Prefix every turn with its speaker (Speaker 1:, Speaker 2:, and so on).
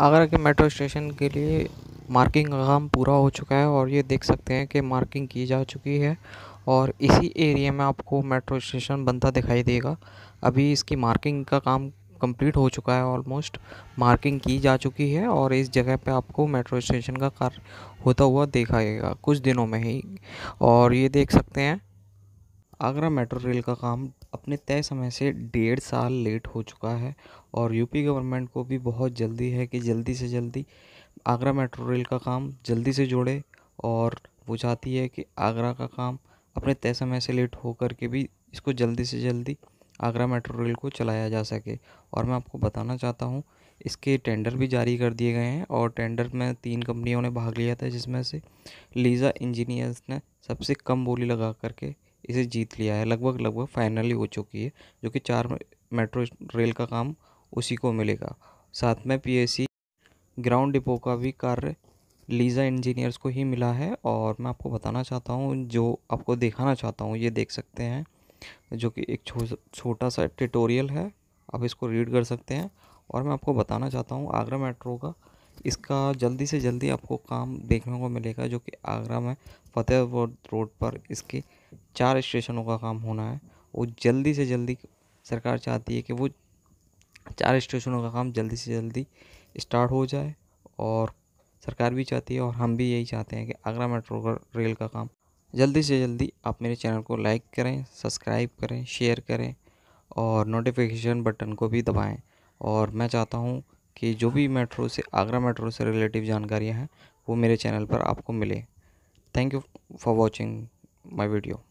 Speaker 1: आगरा के metro station के लिए मार्किंग का काम पूरा हो चुका है और ये देख सकते हैं कि मार्किंग की जा चुकी है और इसी एरिया में आपको मेट्रो स्टेशन बनता दिखाई देगा अभी इसकी मार्किंग का काम कंप्लीट हो चुका है ऑलमोस्ट मार्किंग की जा चुकी है और इस जगह पे आपको मेट्रो स्टेशन का कार्य होता हुआ देखा जाएगा कुछ दिनों में ही और ये देख सकते हैं आगरा मेट्रो रेल का काम अपने तय समय से डेढ़ साल लेट हो चुका है और यूपी गवर्नमेंट को भी बहुत जल्दी है कि जल्दी से जल्दी आगरा मेट्रो रेल का काम जल्दी से जोड़े और वो चाहती है कि आगरा का काम अपने तय समय से लेट हो कर के भी इसको जल्दी से जल्दी आगरा मेट्रो रेल को चलाया जा सके और मैं आपको बताना चाहता हूँ इसके टेंडर भी जारी कर दिए गए हैं और टेंडर में तीन कंपनियों ने भाग लिया था जिसमें से लीज़ा इंजीनियर्स ने सबसे कम बोली लगा करके इसे जीत लिया है लगभग लगभग फाइनली हो चुकी है जो कि चार मेट्रो रेल का काम उसी को मिलेगा साथ में पीएससी ग्राउंड डिपो का भी कार्य लीजा इंजीनियर्स को ही मिला है और मैं आपको बताना चाहता हूँ जो आपको दिखाना चाहता हूँ ये देख सकते हैं जो कि एक छो, छोटा सा ट्यूटोरियल है आप इसको रीड कर सकते हैं और मैं आपको बताना चाहता हूँ आगरा मेट्रो का इसका जल्दी से जल्दी आपको काम देखने को मिलेगा जो कि आगरा में फतेहपुर रोड पर इसकी चार स्टेशनों का काम होना है वो जल्दी से जल्दी सरकार चाहती है कि वो चार स्टेशनों का काम जल्दी से जल्दी स्टार्ट हो जाए और सरकार भी चाहती है और हम भी यही चाहते हैं कि आगरा मेट्रो का रेल का काम जल्दी से जल्दी आप मेरे चैनल को लाइक करें सब्सक्राइब करें शेयर करें और नोटिफिकेशन बटन को भी दबाएं और मैं चाहता हूं कि जो भी मेट्रो से आगरा मेट्रो से रिलेटिव जानकारियां हैं वो मेरे चैनल पर आपको मिले thank you for watching my video